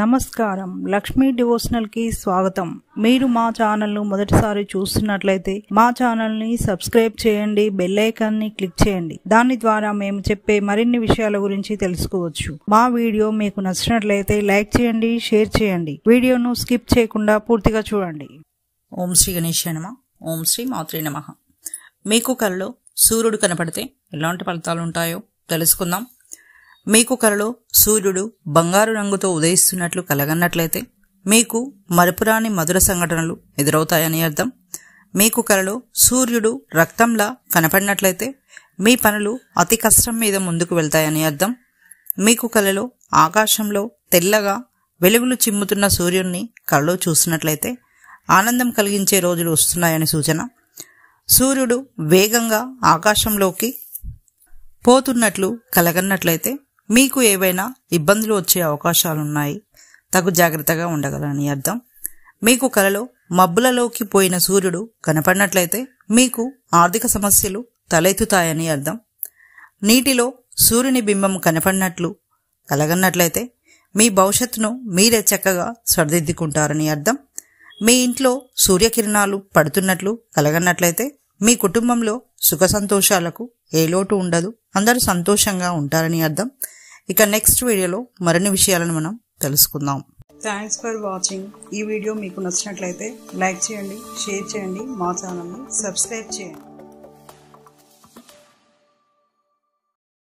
నమస్కారం లక్ష్మీ డివోషనల్ కి స్వాగతం మీరు మా ఛానల్ను మొదటిసారి చూస్తున్నట్లయితే మా ఛానల్ని సబ్స్క్రైబ్ చేయండి బెల్ ని క్లిక్ చేయండి దాని ద్వారా మేము చెప్పే మరిన్ని విషయాల గురించి తెలుసుకోవచ్చు మా వీడియో మీకు నచ్చినట్లయితే లైక్ చేయండి షేర్ చేయండి వీడియోను స్కిప్ చేయకుండా పూర్తిగా చూడండి ఓం శ్రీ గణేష్ నమ ఓం శ్రీ మాతృ నమ మీకు కల్లో సూర్యుడు కనపడితే ఎలాంటి ఫలితాలు ఉంటాయో తెలుసుకుందాం మీకు కలలో సూర్యుడు బంగారు రంగుతో ఉదయిస్తున్నట్లు కలగన్నట్లయితే మీకు మరపురాని మధుర సంఘటనలు ఎదురవుతాయని అర్థం మీకు కలలో సూర్యుడు రక్తంలా కనపడినట్లయితే మీ పనులు అతి కష్టం మీద ముందుకు వెళ్తాయని అర్థం మీకు కలలో ఆకాశంలో తెల్లగా వెలుగులు చిమ్ముతున్న సూర్యుడిని కలలో చూసినట్లయితే ఆనందం కలిగించే రోజులు వస్తున్నాయని సూచన సూర్యుడు వేగంగా ఆకాశంలోకి పోతున్నట్లు కలగన్నట్లయితే మీకు ఏవైనా ఇబ్బందులు వచ్చే అవకాశాలున్నాయి తగు జాగ్రత్తగా ఉండగలని అర్థం మీకు కలలో మబ్బులలోకి పోయిన సూర్యుడు కనపడినట్లయితే మీకు ఆర్థిక సమస్యలు తలెత్తుతాయని అర్థం నీటిలో సూర్యుని బింబం కనపడినట్లు కలగన్నట్లయితే మీ భవిష్యత్తును మీరే చక్కగా సరిదిద్దుకుంటారని అర్థం మీ ఇంట్లో సూర్యకిరణాలు పడుతున్నట్లు కలగన్నట్లయితే మీ కుటుంబంలో సుఖ సంతోషాలకు ఏ లోటు ఉండదు అందరూ సంతోషంగా ఉంటారని అర్థం ఇక నెక్స్ట్ వీడియోలో మరిన్ని విషయాలను మనం తెలుసుకుందాం థ్యాంక్స్ ఫర్ వాచింగ్ ఈ వీడియో మీకు నచ్చినట్లయితే లైక్ చేయండి షేర్ చేయండి మా ఛానల్ని సబ్స్క్రైబ్ చేయండి